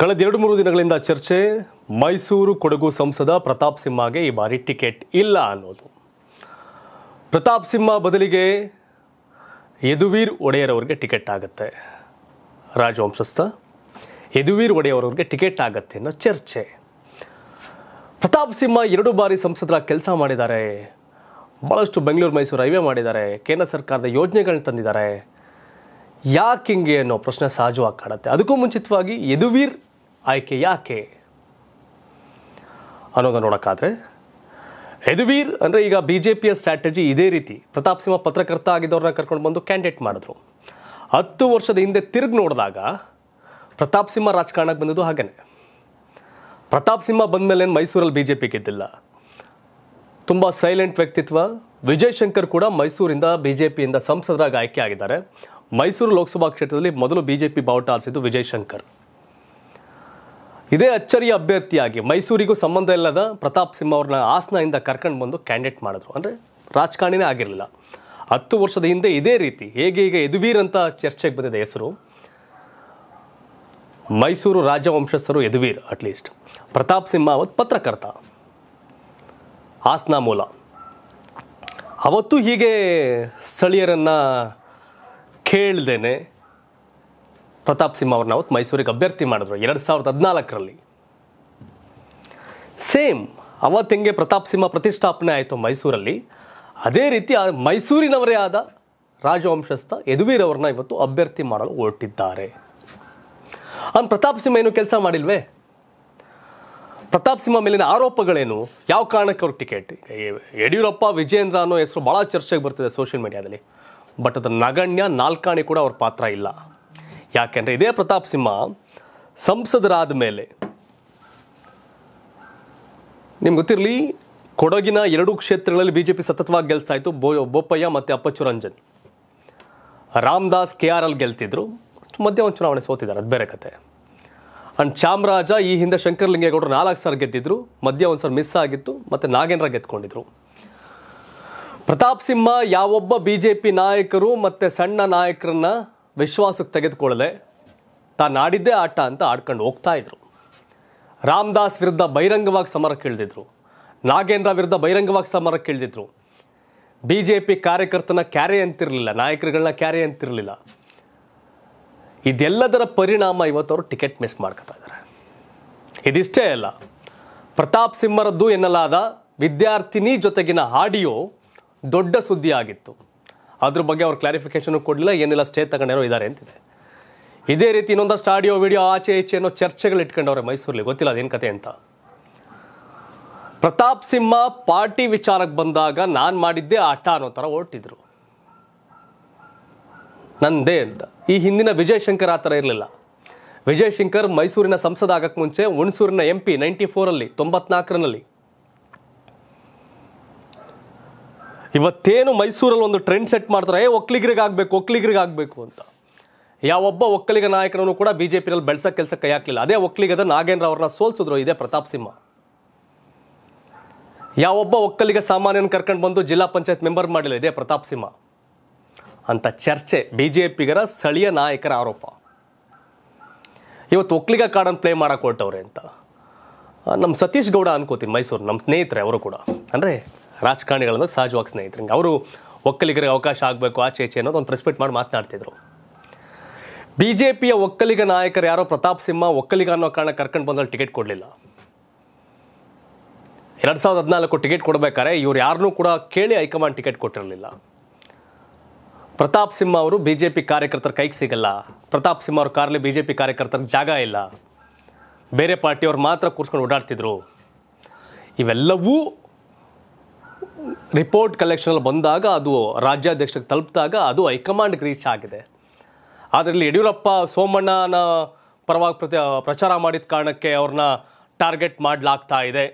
ಕಳೆದ ಎರಡು ಮೂರು ದಿನಗಳಿಂದ ಚರ್ಚೆ ಮೈಸೂರು ಕೊಡಗು ಸಂಸದ ಪ್ರತಾಪ್ ಸಿಂಹಗೆ ಈ ಬಾರಿ ಟಿಕೆಟ್ ಇಲ್ಲ ಅನ್ನೋದು ಪ್ರತಾಪ್ ಸಿಂಹ ಬದಲಿಗೆ ಯದುವೀರ್ ಒಡೆಯರ್ ಅವ್ರಿಗೆ ಟಿಕೆಟ್ ಆಗುತ್ತೆ ರಾಜವಂಶಸ್ಥ ಯದುವೀರ್ ಒಡೆಯವರವ್ರಿಗೆ ಟಿಕೆಟ್ ಆಗುತ್ತೆ ಅನ್ನೋ ಚರ್ಚೆ ಪ್ರತಾಪ್ ಸಿಂಹ ಎರಡು ಬಾರಿ ಸಂಸದರ ಕೆಲಸ ಮಾಡಿದ್ದಾರೆ ಭಾಳಷ್ಟು ಬೆಂಗಳೂರು ಮೈಸೂರು ಹೈವೇ ಮಾಡಿದ್ದಾರೆ ಕೇಂದ್ರ ಸರ್ಕಾರದ ಯೋಜನೆಗಳನ್ನ ತಂದಿದ್ದಾರೆ ಯಾಕೆ ಹಿಂಗೆ ಅನ್ನೋ ಪ್ರಶ್ನೆ ಸಹಜವಾಗಿ ಕಾಡುತ್ತೆ ಅದಕ್ಕೂ ಮುಂಚಿತವಾಗಿ ಯದುವೀರ್ ಆಯ್ಕೆ ಯಾಕೆ ಅನ್ನೋದನ್ನು ನೋಡೋಕ್ಕಾದ್ರೆ ಯದುವೀರ್ ಅಂದರೆ ಈಗ ಬಿ ಜೆ ಪಿಯ ಸ್ಟ್ರಾಟಜಿ ಇದೇ ರೀತಿ ಪ್ರತಾಪ್ ಸಿಂಹ ಪತ್ರಕರ್ತ ಆಗಿದ್ದವ್ರನ್ನ ಕರ್ಕೊಂಡು ಬಂದು ಕ್ಯಾಂಡಿಡೇಟ್ ಮಾಡಿದ್ರು ಹತ್ತು ವರ್ಷದ ಹಿಂದೆ ತಿರುಗಿ ನೋಡಿದಾಗ ಪ್ರತಾಪ್ ಸಿಂಹ ರಾಜಕಾರಣಕ್ಕೆ ಬಂದಿದ್ದು ಹಾಗೇನೆ ಪ್ರತಾಪ್ ಸಿಂಹ ಬಂದ ಏನು ಮೈಸೂರಲ್ಲಿ ಬಿ ಜೆ ಪಿ ಗೆದ್ದಿಲ್ಲ ತುಂಬ ಸೈಲೆಂಟ್ ವ್ಯಕ್ತಿತ್ವ ವಿಜಯ್ ಶಂಕರ್ ಕೂಡ ಮೈಸೂರಿಂದ ಬಿ ಜೆ ಪಿಯಿಂದ ಸಂಸದರಾಗಿ ಆಯ್ಕೆ ಆಗಿದ್ದಾರೆ ಮೈಸೂರು ಲೋಕಸಭಾ ಕ್ಷೇತ್ರದಲ್ಲಿ ಮೊದಲು ಬಿ ಜೆ ಪಿ ಬಾವುಟ ಆರಿಸಿದ್ದು ವಿಜಯ್ ಶಂಕರ್ ಇದೇ ಅಚ್ಚರಿಯ ಅಭ್ಯರ್ಥಿಯಾಗಿ ಮೈಸೂರಿಗೂ ಸಂಬಂಧ ಇಲ್ಲದ ಪ್ರತಾಪ್ ಸಿಂಹ ಅವ್ರನ್ನ ಹಾಸನದಿಂದ ಕರ್ಕೊಂಡು ಬಂದು ಕ್ಯಾಂಡಿಡೇಟ್ ಮಾಡಿದ್ರು ಅಂದರೆ ರಾಜಕಾರಣಿನೇ ಆಗಿರಲಿಲ್ಲ ಹತ್ತು ವರ್ಷದ ಹಿಂದೆ ಇದೇ ರೀತಿ ಹೇಗೆ ಈಗ ಯದುವೀರ್ ಅಂತ ಚರ್ಚೆಗೆ ಬಂದಿದೆ ಹೆಸರು ಮೈಸೂರು ರಾಜವಂಶಸ್ಥರು ಯದುವೀರ್ ಅಟ್ಲೀಸ್ಟ್ ಪ್ರತಾಪ್ ಸಿಂಹ ಅವತ್ತು ಪತ್ರಕರ್ತ ಆಸನ ಮೂಲ ಅವತ್ತು ಹೀಗೆ ಸ್ಥಳೀಯರನ್ನು ಕೇಳ್ದೇನೆ ಪ್ರತಾಪ್ ಸಿಂಹ ಅವ್ರನ್ನ ಅವತ್ತು ಮೈಸೂರಿಗೆ ಅಭ್ಯರ್ಥಿ ಮಾಡಿದ್ರು ಎರಡು ಸಾವಿರದ ಹದಿನಾಲ್ಕರಲ್ಲಿ ಸೇಮ್ ಅವತ್ತು ಹೆಂಗೆ ಪ್ರತಾಪ್ ಸಿಂಹ ಪ್ರತಿಷ್ಠಾಪನೆ ಆಯಿತು ಮೈಸೂರಲ್ಲಿ ಅದೇ ರೀತಿ ಮೈಸೂರಿನವರೇ ಆದ ರಾಜವಂಶಸ್ಥ ಅವ್ರನ್ನ ಇವತ್ತು ಅಭ್ಯರ್ಥಿ ಮಾಡಲು ಹೊರಟಿದ್ದಾರೆ ಅವ್ನು ಪ್ರತಾಪ್ ಸಿಂಹ ಏನು ಕೆಲಸ ಮಾಡಿಲ್ವೇ ಪ್ರತಾಪ್ ಸಿಂಹ ಮೇಲಿನ ಆರೋಪಗಳೇನು ಯಾವ ಕಾರಣಕ್ಕೆ ಅವ್ರಿಗೆ ಟಿಕೆಟ್ ಯಡಿಯೂರಪ್ಪ ವಿಜೇಂದ್ರ ಅನ್ನೋ ಹೆಸರು ಭಾಳ ಚರ್ಚೆಗೆ ಬರ್ತಿದೆ ಸೋಷಿಯಲ್ ಮೀಡಿಯಾದಲ್ಲಿ ಬಟ್ ಅದರ ನಗಣ್ಯ ನಾಲ್ಕಾಣಿ ಕೂಡ ಅವ್ರ ಪಾತ್ರ ಇಲ್ಲ ಯಾಕೆಂದ್ರೆ ಇದೇ ಪ್ರತಾಪ್ ಸಿಂಹ ಸಂಸದರಾದ ಮೇಲೆ ನಿಮ್ಗೆ ಗೊತ್ತಿರಲಿ ಕೊಡಗಿನ ಎರಡು ಕ್ಷೇತ್ರಗಳಲ್ಲಿ ಬಿ ಜೆ ಪಿ ಸತತವಾಗಿ ಗೆಲ್ತಾ ಇತ್ತು ಬೋ ಬೋಪಯ್ಯ ಮತ್ತು Appachu Ranjan Ramdas K R L ಗೆಲ್ತಿದ್ರು ಮಧ್ಯ ಒಂದು ಚುನಾವಣೆ ಸೋತಿದ್ದಾರೆ ಅದು ಬೇರೆ ಕತೆ ಅಂಡ್ ಚಾಮರಾಜ ಈ ಹಿಂದೆ ಲಿಂಗೇಗೌಡರು ನಾಲ್ಕು ಸಾರಿ ಗೆದ್ದಿದ್ರು ಮಧ್ಯ ಒಂದು ಸಾರಿ ಮಿಸ್ ಆಗಿತ್ತು ಮತ್ತು ನಾಗೇಂದ್ರ ಗೆದ್ಕೊಂಡಿದ್ರು ಪ್ರತಾಪ್ ಸಿಂಹ ಯಾವೊಬ್ಬ ಬಿ ಜೆ ಪಿ ನಾಯಕರು ಮತ್ತು ಸಣ್ಣ ನಾಯಕರನ್ನ ವಿಶ್ವಾಸಕ್ಕೆ ತೆಗೆದುಕೊಳ್ಳದೆ ಆಡಿದ್ದೇ ಆಟ ಅಂತ ಆಡ್ಕೊಂಡು ಹೋಗ್ತಾ ಇದ್ರು ರಾಮದಾಸ್ ವಿರುದ್ಧ ಬಹಿರಂಗವಾಗಿ ಸಮರ ಕೇಳ್ದಿದ್ರು ನಾಗೇಂದ್ರ ವಿರುದ್ಧ ಬಹಿರಂಗವಾಗಿ ಸಮರ ಕೇಳ್ದಿದ್ರು ಬಿ ಜೆ ಪಿ ಕಾರ್ಯಕರ್ತನ ಕ್ಯಾರೆ ಅಂತಿರಲಿಲ್ಲ ನಾಯಕರುಗಳನ್ನ ಕ್ಯಾರೆ ಅಂತಿರಲಿಲ್ಲ ಇದೆಲ್ಲದರ ಪರಿಣಾಮ ಇವತ್ತು ಅವರು ಟಿಕೆಟ್ ಮಿಸ್ ಮಾಡ್ಕೊತಾ ಇದ್ದಾರೆ ಇದಿಷ್ಟೇ ಅಲ್ಲ ಪ್ರತಾಪ್ ಸಿಂಹರದ್ದು ಎನ್ನಲಾದ ವಿದ್ಯಾರ್ಥಿನಿ ಜೊತೆಗಿನ ಆಡಿಯೋ ದೊಡ್ಡ ಸುದ್ದಿಯಾಗಿತ್ತು ಅದ್ರ ಬಗ್ಗೆ ಅವ್ರು ಕ್ಲಾರಿಫಿಕೇಶನ್ ಕೊಡಲಿಲ್ಲ ಏನಿಲ್ಲ ಸ್ಟೇ ತಗೊಂಡಿರೋ ಇದ್ದಾರೆ ಅಂತಿದೆ ಇದೇ ರೀತಿ ಇನ್ನೊಂದಷ್ಟು ಆಡಿಯೋ ವಿಡಿಯೋ ಆಚೆ ಈಚೆ ಅನ್ನೋ ಚರ್ಚೆಗಳು ಇಟ್ಕೊಂಡವ್ರೆ ಮೈಸೂರಲ್ಲಿ ಗೊತ್ತಿಲ್ಲ ಅದೇನು ಕತೆ ಅಂತ ಪ್ರತಾಪ್ ಸಿಂಹ ಪಾರ್ಟಿ ವಿಚಾರಕ್ಕೆ ಬಂದಾಗ ನಾನು ಮಾಡಿದ್ದೆ ಆಟ ಅನ್ನೋ ಥರ ಹೊರಟಿದ್ರು ನಂದೇ ಅಂತ ಈ ಹಿಂದಿನ ವಿಜಯಶಂಕರ್ ಆ ಥರ ಇರಲಿಲ್ಲ ವಿಜಯ್ ಶಂಕರ್ ಮೈಸೂರಿನ ಸಂಸದ ಆಗಕ್ಕೆ ಮುಂಚೆ ಹುಣಸೂರಿನ ಎಂ ಪಿ ನೈಂಟಿ ಫೋರಲ್ಲಿ ತೊಂಬತ್ನಾಲ್ಕರಲ್ಲಿ ಇವತ್ತೇನು ಮೈಸೂರಲ್ಲಿ ಒಂದು ಟ್ರೆಂಡ್ ಸೆಟ್ ಮಾಡ್ತಾರೆ ಏ ಒಕ್ಕಲಿಗರಿಗೆ ಆಗಬೇಕು ಒಕ್ಕಲಿಗರಿಗೆ ಆಗಬೇಕು ಅಂತ ಯಾವೊಬ್ಬ ಒಕ್ಕಲಿಗ ನಾಯಕನೂ ಕೂಡ ಬಿ ಜೆ ಪಿನಲ್ಲಿ ಬೆಳೆಸೋ ಕೆಲಸ ಕೈ ಹಾಕಲಿಲ್ಲ ಅದೇ ಒಕ್ಕಲಿಗದ ನಾಗೇಂದ್ರ ಅವ್ರನ್ನ ಸೋಲ್ಸಿದ್ರು ಇದೇ ಪ್ರತಾಪ್ ಸಿಂಹ ಯಾವೊಬ್ಬ ಒಕ್ಕಲಿಗ ಸಾಮಾನ್ಯನ ಕರ್ಕೊಂಡು ಬಂದು ಜಿಲ್ಲಾ ಪಂಚಾಯತ್ ಮೆಂಬರ್ ಮಾಡಿಲ್ಲ ಇದೇ ಪ್ರತಾಪ್ ಸಿಂಹ ಅಂತ ಚರ್ಚೆ ಬಿ ಜೆ ಪಿಗರ ಸ್ಥಳೀಯ ನಾಯಕರ ಆರೋಪ ಇವತ್ತು ಒಕ್ಕಲಿಗ ಕಾರ್ಡನ್ನು ಪ್ಲೇ ಮಾಡಕ್ಕೆ ಹೊರಟವ್ರೆ ಅಂತ ನಮ್ಮ ಸತೀಶ್ ಗೌಡ ಅನ್ಕೋತೀನಿ ಮೈಸೂರು ನಮ್ಮ ಸ್ನೇಹಿತರೆ ಅವರು ಕೂಡ ಅಂದರೆ ರಾಜಕಾರಣಿಗಳನ್ನ ಸಹಜವಾಗಿ ಹಿಂಗೆ ಅವರು ಒಕ್ಕಲಿಗರಿಗೆ ಅವಕಾಶ ಆಗಬೇಕು ಆಚೆ ಈಚೆ ಅನ್ನೋದು ಒಂದು ಪ್ರೆಸ್ಪೆಕ್ಟ್ ಮಾಡಿ ಮಾತನಾಡ್ತಿದ್ರು ಬಿ ಜೆ ಪಿಯ ಒಕ್ಕಲಿಗ ನಾಯಕರು ಯಾರೋ ಪ್ರತಾಪ್ ಸಿಂಹ ಒಕ್ಕಲಿಗ ಅನ್ನೋ ಕಾರಣ ಕರ್ಕೊಂಡು ಬಂದಲ್ಲಿ ಟಿಕೆಟ್ ಕೊಡಲಿಲ್ಲ ಎರಡು ಸಾವಿರದ ಹದಿನಾಲ್ಕು ಟಿಕೆಟ್ ಕೊಡಬೇಕಾದ್ರೆ ಇವ್ರು ಯಾರನ್ನೂ ಕೂಡ ಕೇಳಿ ಹೈಕಮಾಂಡ್ ಟಿಕೆಟ್ ಕೊಟ್ಟಿರಲಿಲ್ಲ ಪ್ರತಾಪ್ ಸಿಂಹ ಅವರು ಬಿ ಜೆ ಪಿ ಕಾರ್ಯಕರ್ತರ ಕೈಗೆ ಸಿಗಲ್ಲ ಪ್ರತಾಪ್ ಸಿಂಹ ಅವ್ರ ಕಾರ್ಲಿ ಬಿ ಜೆ ಪಿ ಕಾರ್ಯಕರ್ತರಿಗೆ ಜಾಗ ಇಲ್ಲ ಬೇರೆ ಪಾರ್ಟಿಯವ್ರು ಮಾತ್ರ ಕೂರಿಸ್ಕೊಂಡು ಓಡಾಡ್ತಿದ್ರು ಇವೆಲ್ಲವೂ ರಿಪೋರ್ಟ್ ಕಲೆಕ್ಷನಲ್ಲಿ ಬಂದಾಗ ಅದು ರಾಜ್ಯಾಧ್ಯಕ್ಷಕ್ಕೆ ತಲುಪಿದಾಗ ಅದು ಹೈಕಮಾಂಡ್ಗೆ ರೀಚ್ ಆಗಿದೆ ಅದರಲ್ಲಿ ಯಡಿಯೂರಪ್ಪ ಸೋಮಣ್ಣನ ಪರವಾಗಿ ಪ್ರತಿ ಪ್ರಚಾರ ಮಾಡಿದ ಕಾರಣಕ್ಕೆ ಅವ್ರನ್ನ ಟಾರ್ಗೆಟ್ ಮಾಡಲಾಗ್ತಾ ಇದೆ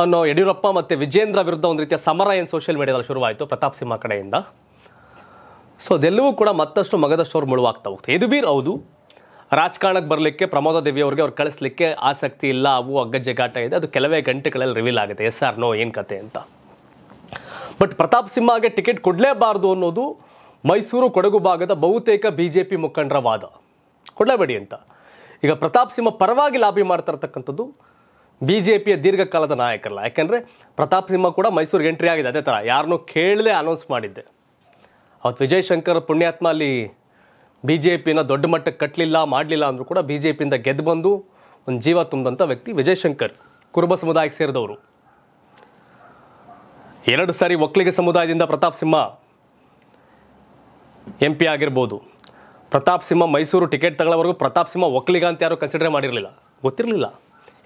ಅನ್ನೋ ಯಡಿಯೂರಪ್ಪ ಮತ್ತು ವಿಜೇಂದ್ರ ವಿರುದ್ಧ ಒಂದು ರೀತಿಯ ಸಮರ ಏನು ಸೋಷಿಯಲ್ ಮೀಡಿಯಾದಲ್ಲಿ ಶುರುವಾಯಿತು ಪ್ರತಾಪ್ ಸಿಂಹ ಕಡೆಯಿಂದ ಸೊ ಅದೆಲ್ಲವೂ ಕೂಡ ಮತ್ತಷ್ಟು ಮಗದಷ್ಟು ಅವ್ರು ಮುಳುವಾಗ್ತಾ ಹೋಗ್ತದೆ ಯದುವೀರ್ ಹೌದು ರಾಜಕಾರಣಕ್ಕೆ ಬರಲಿಕ್ಕೆ ಪ್ರಮೋದ ದೇವಿ ಅವ್ರಿಗೆ ಅವ್ರು ಕಳಿಸ್ಲಿಕ್ಕೆ ಆಸಕ್ತಿ ಇಲ್ಲ ಅವು ಅಗ್ಗಜ್ಜೆಗಾಟ ಇದೆ ಅದು ಕೆಲವೇ ಗಂಟೆಗಳಲ್ಲಿ ರಿವೀಲ್ ಆಗುತ್ತೆ ಎಸ್ ಆರ್ ನೋ ಏನು ಕತೆ ಅಂತ ಬಟ್ ಪ್ರತಾಪ್ ಸಿಂಹಗೆ ಟಿಕೆಟ್ ಕೊಡಲೇಬಾರ್ದು ಅನ್ನೋದು ಮೈಸೂರು ಕೊಡಗು ಭಾಗದ ಬಹುತೇಕ ಬಿ ಜೆ ಪಿ ಮುಖಂಡರ ವಾದ ಕೊಡಲೇಬೇಡಿ ಅಂತ ಈಗ ಪ್ರತಾಪ್ ಸಿಂಹ ಪರವಾಗಿ ಲಾಬಿ ಮಾಡ್ತಾ ಇರ್ತಕ್ಕಂಥದ್ದು ಬಿ ಜೆ ಪಿಯ ದೀರ್ಘಕಾಲದ ನಾಯಕರಲ್ಲ ಯಾಕೆಂದರೆ ಪ್ರತಾಪ್ ಸಿಂಹ ಕೂಡ ಮೈಸೂರಿಗೆ ಎಂಟ್ರಿ ಆಗಿದೆ ಅದೇ ಥರ ಯಾರನ್ನೂ ಕೇಳದೆ ಅನೌನ್ಸ್ ಮಾಡಿದ್ದೆ ಅವತ್ತು ವಿಜಯ್ ಶಂಕರ್ ಪುಣ್ಯಾತ್ಮ ಅಲ್ಲಿ ಬಿ ಜೆ ಪಿನ ದೊಡ್ಡ ಮಟ್ಟಕ್ಕೆ ಕಟ್ಟಲಿಲ್ಲ ಮಾಡಲಿಲ್ಲ ಅಂದರೂ ಕೂಡ ಬಿ ಜೆ ಪಿಯಿಂದ ಗೆದ್ದು ಬಂದು ಒಂದು ಜೀವ ತುಂಬಂಥ ವ್ಯಕ್ತಿ ವಿಜಯಶಂಕರ್ ಕುರುಬ ಸಮುದಾಯಕ್ಕೆ ಸೇರಿದವರು ಎರಡು ಸಾರಿ ಒಕ್ಕಲಿಗ ಸಮುದಾಯದಿಂದ ಪ್ರತಾಪ್ ಸಿಂಹ ಎಂ ಪಿ ಆಗಿರ್ಬೋದು ಪ್ರತಾಪ್ ಸಿಂಹ ಮೈಸೂರು ಟಿಕೆಟ್ ತಗೊಳ್ಳೋವರೆಗೂ ಪ್ರತಾಪ್ ಸಿಂಹ ಒಕ್ಕಲಿಗ ಅಂತ ಯಾರು ಕನ್ಸಿಡರ್ ಮಾಡಿರಲಿಲ್ಲ ಗೊತ್ತಿರಲಿಲ್ಲ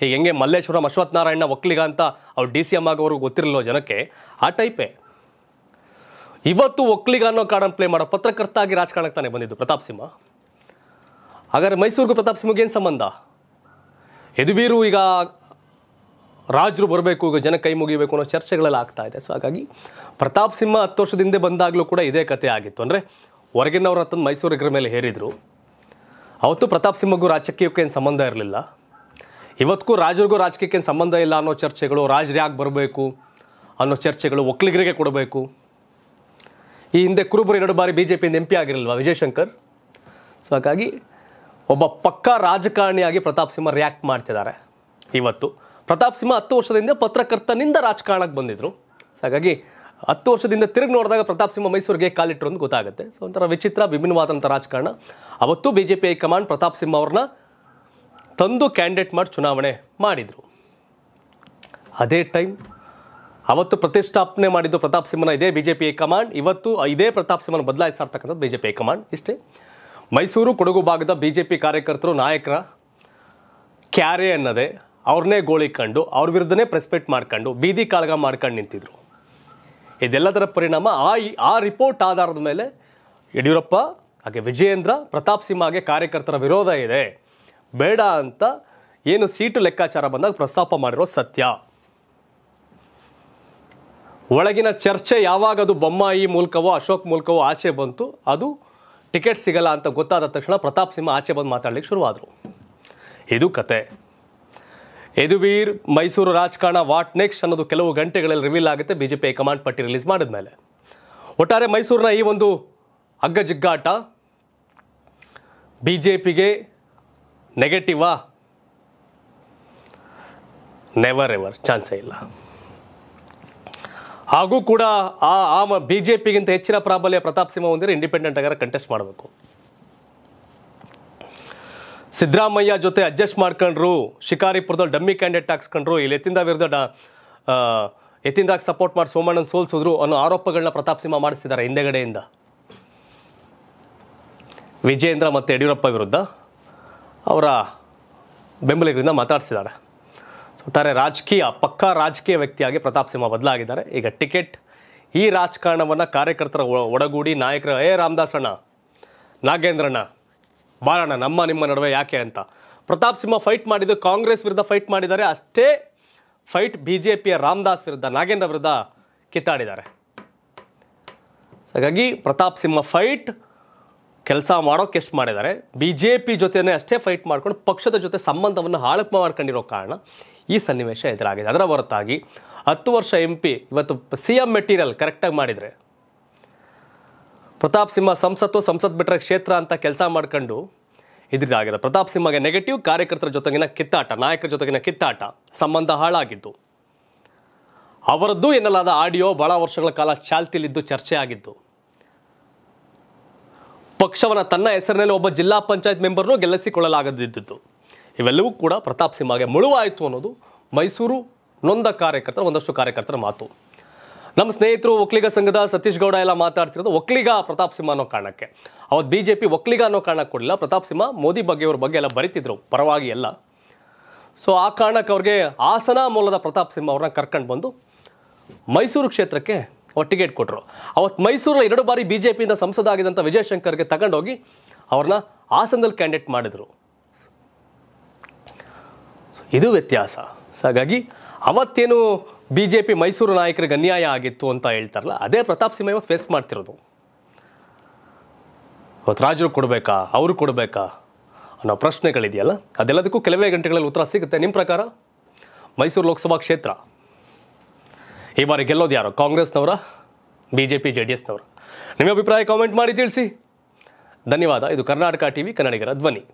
ಈಗ ಹೆಂಗೆ ಮಲ್ಲೇಶ್ವರಂ ಅಶ್ವತ್ಥನಾರಾಯಣ ಒಕ್ಕಲಿಗ ಅಂತ ಅವ್ರು ಡಿ ಸಿ ಎಮ್ ಆಗೋವರೆಗೂ ಗೊತ್ತಿರಲಿಲ್ಲ ಜನಕ್ಕೆ ಆ ಟೈಪೇ ಇವತ್ತು ಒಕ್ಕಲಿಗ ಅನ್ನೋ ಕಾರಣ ಪ್ಲೇ ಮಾಡೋ ಪತ್ರಕರ್ತ ಆಗಿ ರಾಜಕಾರಣಕ್ಕೆ ತಾನೇ ಬಂದಿದ್ದು ಪ್ರತಾಪ್ ಸಿಂಹ ಹಾಗಾದ್ರೆ ಮೈಸೂರಿಗೂ ಪ್ರತಾಪ್ ಸಿಂಹಗೆ ಏನು ಸಂಬಂಧ ಯದುವೀರು ಈಗ ರಾಜರು ಬರಬೇಕು ಈಗ ಜನ ಕೈ ಮುಗಿಬೇಕು ಅನ್ನೋ ಚರ್ಚೆಗಳೆಲ್ಲ ಆಗ್ತಾ ಇದೆ ಸೊ ಹಾಗಾಗಿ ಪ್ರತಾಪ್ ಸಿಂಹ ಹತ್ತು ವರ್ಷದಿಂದ ಬಂದಾಗಲೂ ಕೂಡ ಇದೇ ಕಥೆ ಆಗಿತ್ತು ಅಂದರೆ ಹೊರಗಿನವ್ರ ಮೈಸೂರು ಮೈಸೂರಿಗರ ಮೇಲೆ ಹೇರಿದರು ಅವತ್ತು ಪ್ರತಾಪ್ ಸಿಂಹಗೂ ರಾಜಕೀಯಕ್ಕೂ ಏನು ಸಂಬಂಧ ಇರಲಿಲ್ಲ ಇವತ್ತಿಗೂ ರಾಜರಿಗೂ ರಾಜಕೀಯಕ್ಕೆ ಸಂಬಂಧ ಇಲ್ಲ ಅನ್ನೋ ಚರ್ಚೆಗಳು ರಾಜರು ಯಾಕೆ ಬರಬೇಕು ಅನ್ನೋ ಚರ್ಚೆಗಳು ಒಕ್ಕಲಿಗರಿಗೆ ಕೊಡಬೇಕು ಈ ಹಿಂದೆ ಕುರುಬರು ಎರಡು ಬಾರಿ ಬಿಜೆಪಿಯಿಂದ ಜೆ ಎಂ ಪಿ ಆಗಿರಲ್ವಾ ವಿಜಯಶಂಕರ್ ಸೊ ಹಾಗಾಗಿ ಒಬ್ಬ ಪಕ್ಕಾ ರಾಜಕಾರಣಿಯಾಗಿ ಪ್ರತಾಪ್ ಸಿಂಹ ರಿಯಾಕ್ಟ್ ಮಾಡ್ತಿದ್ದಾರೆ ಇವತ್ತು ಪ್ರತಾಪ್ ಸಿಂಹ ಹತ್ತು ವರ್ಷದಿಂದ ಪತ್ರಕರ್ತನಿಂದ ರಾಜಕಾರಣಕ್ಕೆ ಬಂದಿದ್ರು ಸೊ ಹಾಗಾಗಿ ಹತ್ತು ವರ್ಷದಿಂದ ತಿರುಗಿ ನೋಡಿದಾಗ ಪ್ರತಾಪ್ ಸಿಂಹ ಮೈಸೂರಿಗೆ ಕಾಲಿಟ್ಟರು ಅಂತ ಗೊತ್ತಾಗುತ್ತೆ ಸೊ ಒಂಥರ ವಿಚಿತ್ರ ವಿಭಿನ್ನವಾದಂಥ ರಾಜಕಾರಣ ಅವತ್ತು B J P high command Pratap Simha ಅವ್ರನ್ನ ತಂದು ಕ್ಯಾಂಡಿಡೇಟ್ ಮಾಡಿ ಚುನಾವಣೆ ಮಾಡಿದರು ಅದೇ ಟೈಮ್ ಅವತ್ತು ಪ್ರತಿಷ್ಠಾಪನೆ ಮಾಡಿದ್ದು ಪ್ರತಾಪ್ ಸಿಂಹನ ಇದೇ ಬಿಜೆಪಿ ಕಮಾಂಡ್ ಇವತ್ತು ಇದೇ ಪ್ರತಾಪ್ ಸಿಂಹನ ಬದಲಾಯಿಸ್ತಾ ಇರ್ತಕ್ಕಂಥದ್ದು ಬಿಜೆಪಿ ಕಮಾಂಡ್ ಇಷ್ಟೇ ಮೈಸೂರು ಕೊಡಗು ಭಾಗದ ಬಿಜೆಪಿ ಕಾರ್ಯಕರ್ತರು ನಾಯಕರ ಕ್ಯಾರೆ ಅನ್ನದೇ ಅವ್ರನ್ನೇ ಗೋಳಿಕೊಂಡು ಅವ್ರ ವಿರುದ್ಧನೇ ಪ್ರೆಸ್ಪೆಕ್ಟ್ ಮಾಡ್ಕೊಂಡು ಬೀದಿ ಕಾಳಗ ಮಾಡ್ಕೊಂಡು ನಿಂತಿದ್ರು ಇದೆಲ್ಲದರ ಪರಿಣಾಮ ಆ ಆ ರಿಪೋರ್ಟ್ ಆಧಾರದ ಮೇಲೆ ಯಡಿಯೂರಪ್ಪ ಹಾಗೆ ವಿಜಯೇಂದ್ರ ಪ್ರತಾಪ್ ಸಿಂಹ ಹಾಗೆ ಕಾರ್ಯಕರ್ತರ ವಿರೋಧ ಇದೆ ಬೇಡ ಅಂತ ಏನು ಸೀಟು ಲೆಕ್ಕಾಚಾರ ಬಂದಾಗ ಪ್ರಸ್ತಾಪ ಮಾಡಿರೋ ಸತ್ಯ ಒಳಗಿನ ಚರ್ಚೆ ಯಾವಾಗ ಅದು ಬೊಮ್ಮಾಯಿ ಮೂಲಕವೋ ಅಶೋಕ್ ಮೂಲಕವೋ ಆಚೆ ಬಂತು ಅದು ಟಿಕೆಟ್ ಸಿಗಲ್ಲ ಅಂತ ಗೊತ್ತಾದ ತಕ್ಷಣ ಪ್ರತಾಪ್ ಸಿಂಹ ಆಚೆ ಬಂದು ಮಾತಾಡಲಿಕ್ಕೆ ಶುರುವಾದರು ಇದು ಕತೆ ಯದುವೀರ್ ಮೈಸೂರು ರಾಜಕಾರಣ ವಾಟ್ ನೆಕ್ಸ್ಟ್ ಅನ್ನೋದು ಕೆಲವು ಗಂಟೆಗಳಲ್ಲಿ ರಿವೀಲ್ ಆಗುತ್ತೆ ಬಿ ಜೆ ಪಿ ಕಮಾಂಡ್ ಪಟ್ಟಿ ರಿಲೀಸ್ ಮಾಡಿದ ಮೇಲೆ ಒಟ್ಟಾರೆ ಮೈಸೂರಿನ ಈ ಒಂದು ಜಿಗ್ಗಾಟ ಬಿ ಜೆ ಪಿಗೆ ನೆಗೆಟಿವಾ ನೆವರ್ ಎವರ್ ಚಾನ್ಸೇ ಇಲ್ಲ ಹಾಗೂ ಕೂಡ ಆ ಆ ಬಿಜೆಪಿಗಿಂತ ಹೆಚ್ಚಿನ ಪ್ರಾಬಲ್ಯ ಪ್ರತಾಪ್ ಸಿಂಹ ಹೊಂದಿರೋ ಇಂಡಿಪೆಂಡೆಂಟ್ ಆಗಿ ಕಂಟೆಸ್ಟ್ ಮಾಡಬೇಕು ಸಿದ್ದರಾಮಯ್ಯ ಜೊತೆ ಅಡ್ಜಸ್ಟ್ ಮಾಡ್ಕೊಂಡ್ರು ಶಿಕಾರಿಪುರದಲ್ಲಿ ಡಮ್ಮಿ ಕ್ಯಾಂಡಿಡೇಟ್ ಹಾಕ್ಸ್ಕೊಂಡ್ರು ಇಲ್ಲಿ ಎತ್ತಿಂದ ವಿರುದ್ಧ ಎತ್ತಿಂದಾಗ ಸಪೋರ್ಟ್ ಮಾಡಿ ಸೋಮಣ್ಣನ ಸೋಲ್ಸಿದ್ರು ಅನ್ನೋ ಆರೋಪಗಳನ್ನ ಪ್ರತಾಪ್ ಸಿಂಹ ಮಾಡಿಸಿದ್ದಾರೆ ಹಿಂದೆಗಡೆಯಿಂದ ವಿಜಯೇಂದ್ರ ಮತ್ತು ಯಡಿಯೂರಪ್ಪ ವಿರುದ್ಧ ಅವರ ಬೆಂಬಲಿಗರಿಂದ ಮಾತಾಡಿಸಿದ್ದಾರೆ ಒಟ್ಟಾರೆ ರಾಜಕೀಯ ಪಕ್ಕಾ ರಾಜಕೀಯ ವ್ಯಕ್ತಿಯಾಗಿ ಪ್ರತಾಪ್ ಸಿಂಹ ಬದಲಾಗಿದ್ದಾರೆ ಈಗ ಟಿಕೆಟ್ ಈ ರಾಜಕಾರಣವನ್ನು ಕಾರ್ಯಕರ್ತರ ಒಡಗೂಡಿ ನಾಯಕರ ಏ ರಾಮದಾಸಣ್ಣ ನಾಗೇಂದ್ರಣ್ಣ ಬಾಳಣ್ಣ ನಮ್ಮ ನಿಮ್ಮ ನಡುವೆ ಯಾಕೆ ಅಂತ ಪ್ರತಾಪ್ ಸಿಂಹ ಫೈಟ್ ಮಾಡಿದ್ದು ಕಾಂಗ್ರೆಸ್ ವಿರುದ್ಧ ಫೈಟ್ ಮಾಡಿದ್ದಾರೆ ಅಷ್ಟೇ ಫೈಟ್ ಬಿ ಜೆ ಪಿಯ ರಾಮದಾಸ್ ವಿರುದ್ಧ ನಾಗೇಂದ್ರ ವಿರುದ್ಧ ಕಿತ್ತಾಡಿದ್ದಾರೆ ಹಾಗಾಗಿ ಪ್ರತಾಪ್ ಸಿಂಹ ಫೈಟ್ ಕೆಲಸ ಮಾಡೋಕೆ ಎಷ್ಟು ಮಾಡಿದ್ದಾರೆ ಬಿ ಜೆ ಪಿ ಜೊತೆನೇ ಅಷ್ಟೇ ಫೈಟ್ ಮಾಡ್ಕೊಂಡು ಪಕ್ಷದ ಜೊತೆ ಸಂಬಂಧವನ್ನು ಹಾಳು ಮಾಡ್ಕೊಂಡಿರೋ ಕಾರಣ ಈ ಸನ್ನಿವೇಶ ಎದುರಾಗಿದೆ ಅದರ ಹೊರತಾಗಿ ಹತ್ತು ವರ್ಷ ಎಂ ಪಿ ಇವತ್ತು ಸಿ ಎಂ ಮೆಟೀರಿಯಲ್ ಕರೆಕ್ಟಾಗಿ ಮಾಡಿದರೆ ಪ್ರತಾಪ್ ಸಿಂಹ ಸಂಸತ್ತು ಸಂಸತ್ ಬಿಟ್ಟರೆ ಕ್ಷೇತ್ರ ಅಂತ ಕೆಲಸ ಮಾಡ್ಕೊಂಡು ಇದ್ರದ್ದಾಗಿದೆ ಪ್ರತಾಪ್ ಸಿಂಹಗೆ ನೆಗೆಟಿವ್ ಕಾರ್ಯಕರ್ತರ ಜೊತೆಗಿನ ಕಿತ್ತಾಟ ನಾಯಕರ ಜೊತೆಗಿನ ಕಿತ್ತಾಟ ಸಂಬಂಧ ಹಾಳಾಗಿದ್ದು ಅವರದ್ದು ಎನ್ನಲಾದ ಆಡಿಯೋ ಬಹಳ ವರ್ಷಗಳ ಕಾಲ ಚಾಲ್ತಿಲಿದ್ದು ಚರ್ಚೆ ಆಗಿದ್ದು ಪಕ್ಷವನ್ನು ತನ್ನ ಹೆಸರಿನಲ್ಲಿ ಒಬ್ಬ ಜಿಲ್ಲಾ ಪಂಚಾಯತ್ ಮೆಂಬರ್ನೂ ಗೆಲ್ಲಿಸಿಕೊಳ್ಳಲಾಗದಿದ್ದು ಇವೆಲ್ಲವೂ ಕೂಡ ಪ್ರತಾಪ್ ಸಿಂಹಗೆ ಮುಳುವಾಯಿತು ಅನ್ನೋದು ಮೈಸೂರು ನೊಂದ ಕಾರ್ಯಕರ್ತರ ಒಂದಷ್ಟು ಕಾರ್ಯಕರ್ತರ ಮಾತು ನಮ್ಮ ಸ್ನೇಹಿತರು ಒಕ್ಕಲಿಗ ಸಂಘದ ಸತೀಶ್ ಗೌಡ ಎಲ್ಲ ಮಾತಾಡ್ತಿರೋದು ಒಕ್ಕಲಿಗ ಪ್ರತಾಪ್ ಸಿಂಹ ಅನ್ನೋ ಕಾರಣಕ್ಕೆ ಅವತ್ತು ಬಿ ಜೆ ಪಿ ಒಕ್ಕಲಿಗ ಅನ್ನೋ ಕಾರಣಕ್ಕೆ ಕೊಡಲಿಲ್ಲ ಪ್ರತಾಪ್ ಸಿಂಹ ಮೋದಿ ಬಗ್ಗೆ ಅವ್ರ ಬಗ್ಗೆ ಎಲ್ಲ ಬರಿತಿದ್ರು ಪರವಾಗಿ ಎಲ್ಲ ಸೊ ಆ ಕಾರಣಕ್ಕೆ ಅವ್ರಿಗೆ ಹಾಸನ ಮೂಲದ ಪ್ರತಾಪ್ ಸಿಂಹ ಅವ್ರನ್ನ ಕರ್ಕೊಂಡು ಬಂದು ಮೈಸೂರು ಕ್ಷೇತ್ರಕ್ಕೆ ಟಿಕೆಟ್ ಕೊಟ್ಟರು ಅವತ್ತು ಮೈಸೂರಲ್ಲಿ ಎರಡು ಬಾರಿ ಬಿ ಜೆ ಪಿಯಿಂದ ಆಗಿದ್ದಂಥ ವಿಜಯಶಂಕರ್ಗೆ ತಗೊಂಡೋಗಿ ಅವ್ರನ್ನ ಹಾಸನದಲ್ಲಿ ಕ್ಯಾಂಡಿಡೇಟ್ ಮಾಡಿದರು ಇದು ವ್ಯತ್ಯಾಸ ಹಾಗಾಗಿ ಅವತ್ತೇನು ಬಿ ಜೆ ಪಿ ಮೈಸೂರು ನಾಯಕರಿಗೆ ಅನ್ಯಾಯ ಆಗಿತ್ತು ಅಂತ ಹೇಳ್ತಾರಲ್ಲ ಅದೇ ಪ್ರತಾಪ್ ಸಿಂಹ ಇವತ್ತು ಫೇಸ್ ಮಾಡ್ತಿರೋದು ಇವತ್ತು ರಾಜರು ಕೊಡಬೇಕಾ ಅವರು ಕೊಡಬೇಕಾ ಅನ್ನೋ ಪ್ರಶ್ನೆಗಳಿದೆಯಲ್ಲ ಅದೆಲ್ಲದಕ್ಕೂ ಕೆಲವೇ ಗಂಟೆಗಳಲ್ಲಿ ಉತ್ತರ ಸಿಗುತ್ತೆ ನಿಮ್ಮ ಪ್ರಕಾರ ಮೈಸೂರು ಲೋಕಸಭಾ ಕ್ಷೇತ್ರ ಈ ಬಾರಿ ಗೆಲ್ಲೋದು ಯಾರು ಕಾಂಗ್ರೆಸ್ನವರ B J P J D ಎಸ್ನವರ ನಿಮ್ಮ ಅಭಿಪ್ರಾಯ ಕಾಮೆಂಟ್ ಮಾಡಿ ತಿಳಿಸಿ ಧನ್ಯವಾದ ಇದು ಕರ್ನಾಟಕ ವಿ ಕನ್ನಡಿಗರ ಧ್ವನಿ